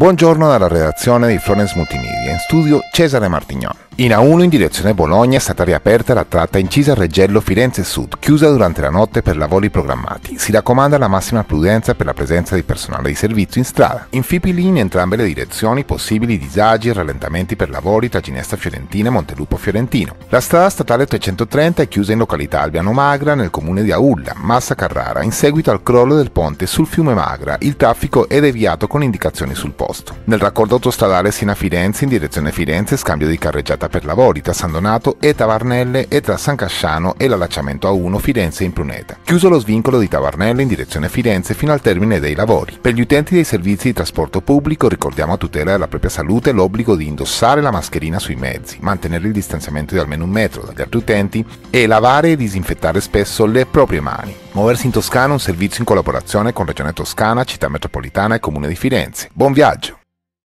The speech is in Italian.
Buongiorno dalla redazione di Florence Multimedia, in studio Cesare Martignon. In A1 in direzione Bologna è stata riaperta la tratta Incisa-Reggello-Firenze Sud, chiusa durante la notte per lavori programmati. Si raccomanda la massima prudenza per la presenza di personale di servizio in strada. In Fipili in entrambe le direzioni possibili disagi e rallentamenti per lavori tra Ginestra Fiorentina e Montelupo Fiorentino. La strada statale 330 è chiusa in località Albiano Magra nel comune di Aulla, Massa Carrara, in seguito al crollo del ponte sul fiume Magra. Il traffico è deviato con indicazioni sul posto posto. Nel raccordo autostradale sino a Firenze in direzione Firenze scambio di carreggiata per lavori tra San Donato e Tavarnelle e tra San Casciano e l'allacciamento A1 Firenze in Pruneta. Chiuso lo svincolo di Tavarnelle in direzione Firenze fino al termine dei lavori. Per gli utenti dei servizi di trasporto pubblico ricordiamo a tutela della propria salute l'obbligo di indossare la mascherina sui mezzi, mantenere il distanziamento di almeno un metro dagli altri utenti e lavare e disinfettare spesso le proprie mani. Muoversi in Toscana è un servizio in collaborazione con Regione Toscana, Città Metropolitana e Comune di Firenze. Buon viaggio!